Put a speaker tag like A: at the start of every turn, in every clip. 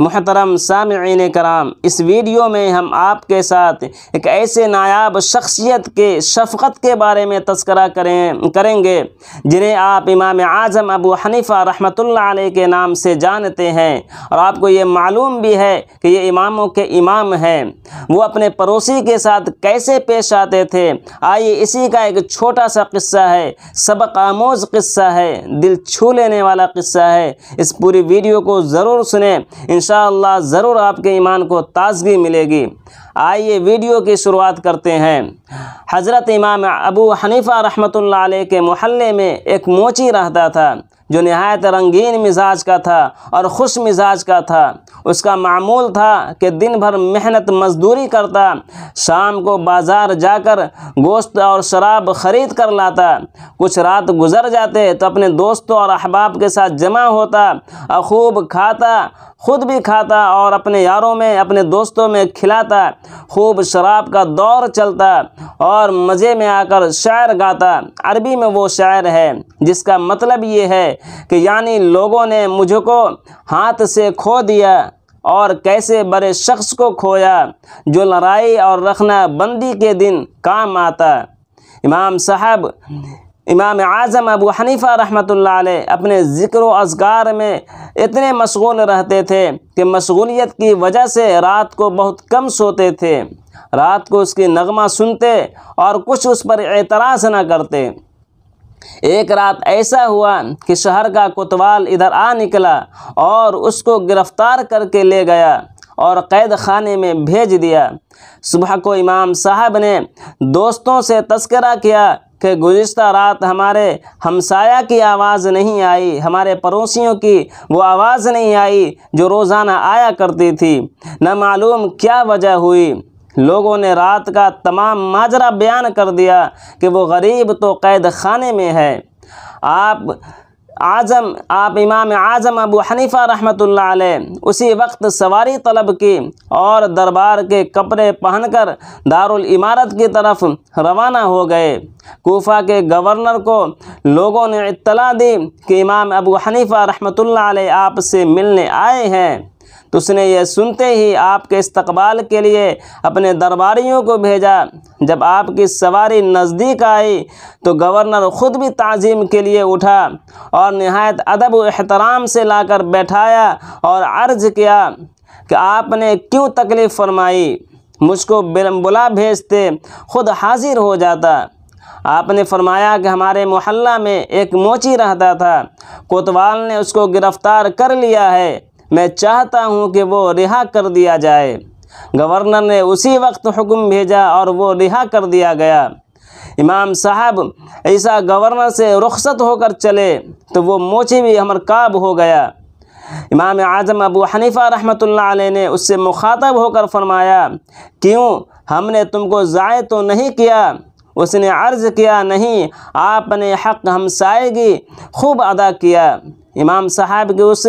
A: محترم سامعین کرام اس ویڈیو میں ہم آپ کے ساتھ ایک ایسے نایاب شخصیت کے شفقت کے بارے میں تذکرہ کریں کریں گے جنہیں آپ امام اعظم ابو حنیفہ رحمۃ اللہ علیہ کے نام سے جانتے ہیں اور آپ کو یہ معلوم بھی ہے کہ یہ اماموں کے امام ہیں وہ اپنے پڑوسی کے ساتھ کیسے پیش آتے تھے آئیے اسی کا ایک چھوٹا سا قصہ ہے سبق آموز قصہ ہے دل چھو لینے والا قصہ ہے اس پوری ویڈیو کو ضرور سنیں ان انشاءاللہ ضرور آپ کے ایمان کو تازگی ملے گی آئیے ویڈیو کی شروعات کرتے ہیں حضرت امام ابو حنیفہ رحمۃ اللہ علیہ کے محلے میں ایک موچی رہتا تھا جو نہایت رنگین مزاج کا تھا اور خوش مزاج کا تھا اس کا معمول تھا کہ دن بھر محنت مزدوری کرتا شام کو بازار جا کر گوشت اور شراب خرید کر لاتا کچھ رات گزر جاتے تو اپنے دوستوں اور احباب کے ساتھ جمع ہوتا اور خوب کھاتا خود بھی کھاتا اور اپنے یاروں میں اپنے دوستوں میں کھلاتا خوب شراب کا دور چلتا اور مزے میں آ کر شاعر گاتا عربی میں وہ شاعر ہے جس کا مطلب یہ ہے کہ یعنی لوگوں نے مجھ کو ہاتھ سے کھو دیا اور کیسے بڑے شخص کو کھویا جو لڑائی اور رکھنا بندی کے دن کام آتا امام صاحب امام اعظم ابو حنیفہ رحمۃ اللہ علیہ اپنے ذکر و اذکار میں اتنے مشغول رہتے تھے کہ مشغولیت کی وجہ سے رات کو بہت کم سوتے تھے رات کو اس کی نغمہ سنتے اور کچھ اس پر اعتراض نہ کرتے ایک رات ایسا ہوا کہ شہر کا کوتوال ادھر آ نکلا اور اس کو گرفتار کر کے لے گیا اور قید خانے میں بھیج دیا صبح کو امام صاحب نے دوستوں سے تذکرہ کیا کہ گزشتہ رات ہمارے ہمسایہ کی آواز نہیں آئی ہمارے پڑوسیوں کی وہ آواز نہیں آئی جو روزانہ آیا کرتی تھی نہ معلوم کیا وجہ ہوئی لوگوں نے رات کا تمام ماجرہ بیان کر دیا کہ وہ غریب تو قید خانے میں ہے آپ اعظم آپ امام اعظم ابو حنیفہ رحمۃ اللہ علیہ اسی وقت سواری طلب کی اور دربار کے کپڑے پہن کر دارالعمارت کی طرف روانہ ہو گئے کوفہ کے گورنر کو لوگوں نے اطلاع دی کہ امام ابو حنیفہ رحمۃ اللہ علیہ آپ سے ملنے آئے ہیں تو اس نے یہ سنتے ہی آپ کے استقبال کے لیے اپنے درباریوں کو بھیجا جب آپ کی سواری نزدیک آئی تو گورنر خود بھی تعظیم کے لیے اٹھا اور نہایت ادب و احترام سے لا کر بیٹھایا اور عرض کیا کہ آپ نے کیوں تکلیف فرمائی مجھ کو بلا بھیجتے خود حاضر ہو جاتا آپ نے فرمایا کہ ہمارے محلہ میں ایک موچی رہتا تھا کوتوال نے اس کو گرفتار کر لیا ہے میں چاہتا ہوں کہ وہ رہا کر دیا جائے گورنر نے اسی وقت حکم بھیجا اور وہ رہا کر دیا گیا امام صاحب ایسا گورنر سے رخصت ہو کر چلے تو وہ موچی بھی ہمرکاب ہو گیا امام اعظم ابو حنیفہ رحمۃ اللہ علیہ نے اس سے مخاطب ہو کر فرمایا کیوں ہم نے تم کو ضائع تو نہیں کیا اس نے عرض کیا نہیں آپ نے حق ہمسائے گی خوب ادا کیا امام صاحب کے اس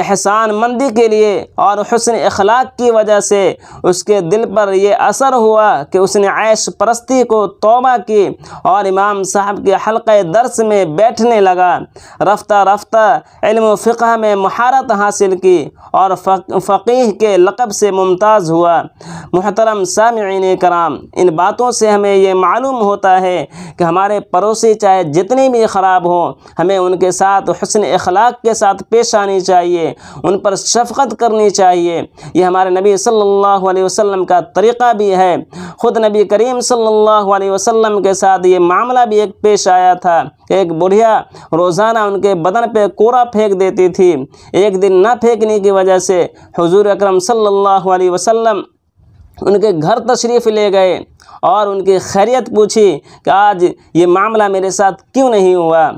A: احسان مندی کے لیے اور حسن اخلاق کی وجہ سے اس کے دل پر یہ اثر ہوا کہ اس نے عیش پرستی کو توبہ کی اور امام صاحب کے حلقہ درس میں بیٹھنے لگا رفتہ رفتہ علم و فقہ میں مہارت حاصل کی اور فقیح کے لقب سے ممتاز ہوا محترم سامعین کرام ان باتوں سے ہمیں یہ معلوم ہوتا ہے کہ ہمارے پڑوسی چاہے جتنی بھی خراب ہوں ہمیں ان کے ساتھ حسن اخلاق اخلاق کے ساتھ پیش آنی چاہیے ان پر شفقت کرنی چاہیے یہ ہمارے نبی صلی اللہ علیہ وسلم کا طریقہ بھی ہے خود نبی کریم صلی اللہ علیہ وسلم کے ساتھ یہ معاملہ بھی ایک پیش آیا تھا ایک بڑھیا روزانہ ان کے بدن پہ کوڑا پھینک دیتی تھی ایک دن نہ پھینکنے کی وجہ سے حضور اکرم صلی اللہ علیہ وسلم ان کے گھر تشریف لے گئے اور ان کی خیریت پوچھی کہ آج یہ معاملہ میرے ساتھ کیوں نہیں ہوا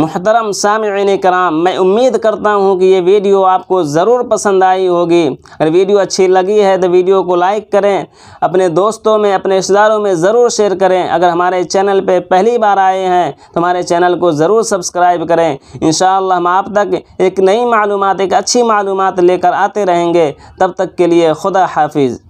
A: محترم سامعین کرام میں امید کرتا ہوں کہ یہ ویڈیو آپ کو ضرور پسند آئی ہوگی اگر ویڈیو اچھی لگی ہے تو ویڈیو کو لائک کریں اپنے دوستوں میں اپنے اشداروں داروں میں ضرور شیئر کریں اگر ہمارے چینل پہ پہلی بار آئے ہیں تو ہمارے چینل کو ضرور سبسکرائب کریں انشاءاللہ ہم آپ تک ایک نئی معلومات ایک اچھی معلومات لے کر آتے رہیں گے تب تک کے لیے خدا حافظ